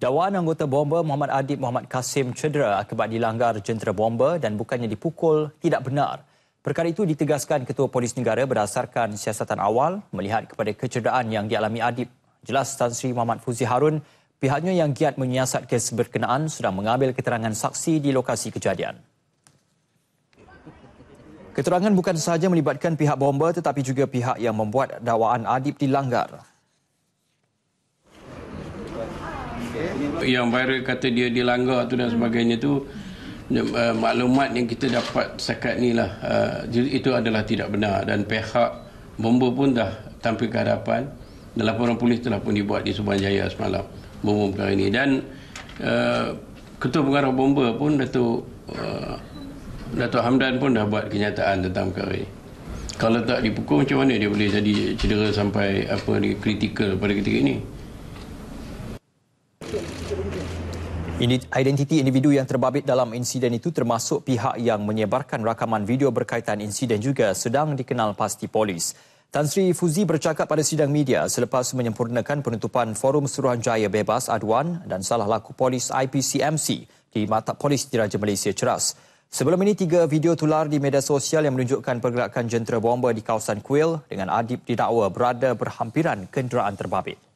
Dakwaan anggota bomber Muhammad Adib Muhammad Kasim cedera akibat dilanggar jentera bomber dan bukannya dipukul tidak benar. Perkara itu ditegaskan Ketua Polis Negara berdasarkan siasatan awal melihat kepada kecederaan yang dialami Adib. Jelas Tan Sri Muhammad Fuzi Harun, pihaknya yang giat menyiasat kes berkenaan sedang mengambil keterangan saksi di lokasi kejadian. Keterangan bukan sahaja melibatkan pihak bomba tetapi juga pihak yang membuat dakwaan Adib dilanggar. yang viral kata dia dilanggar tu dan sebagainya tu eh, maklumat yang kita dapat sekat ni lah eh, itu adalah tidak benar dan pihak bomba pun dah tampil ke hadapan dan laporan polis telah pun dibuat di Subang Jaya semalam bomba perkara ini dan eh, ketua pengarah bomba pun datuk datuk Hamdan pun dah buat kenyataan tentang perkara ini kalau tak dipukul macam mana dia boleh jadi cedera sampai apa ni kritikal pada ketika ini Identiti individu yang terbabit dalam insiden itu termasuk pihak yang menyebarkan rakaman video berkaitan insiden juga sedang dikenal pasti polis. Tan Sri Fuzi bercakap pada sidang media selepas menyempurnakan penutupan Forum Suruhanjaya Bebas Aduan dan Salah Laku Polis IPCMC di Mata Polis Diraja Malaysia Ceras. Sebelum ini, tiga video tular di media sosial yang menunjukkan pergerakan jentera bomba di kawasan Kuil dengan adib didakwa berada berhampiran kenderaan terbabit.